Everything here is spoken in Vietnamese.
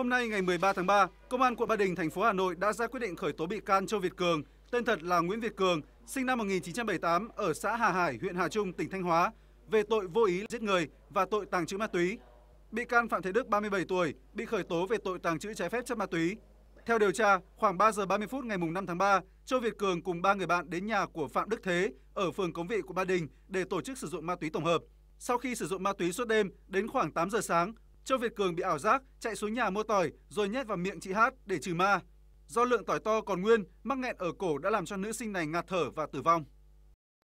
Hôm nay ngày 13 tháng 3, Công an quận Ba Đình, thành phố Hà Nội đã ra quyết định khởi tố bị can Châu Việt Cường, tên thật là Nguyễn Việt Cường, sinh năm 1978 ở xã Hà Hải, huyện Hà Trung, tỉnh Thanh Hóa, về tội vô ý giết người và tội tàng trữ ma túy. Bị can Phạm Thế Đức 37 tuổi bị khởi tố về tội tàng trữ trái phép chất ma túy. Theo điều tra, khoảng 3 giờ 30 phút ngày 5 tháng 3, Châu Việt Cường cùng ba người bạn đến nhà của Phạm Đức Thế ở phường Cống Vị của Ba Đình để tổ chức sử dụng ma túy tổng hợp. Sau khi sử dụng ma túy suốt đêm, đến khoảng 8 giờ sáng, Châu Việt Cường bị ảo giác, chạy xuống nhà mua tỏi rồi nhét vào miệng chị Hát để trừ ma. Do lượng tỏi to còn nguyên, mắc nghẹn ở cổ đã làm cho nữ sinh này ngạt thở và tử vong.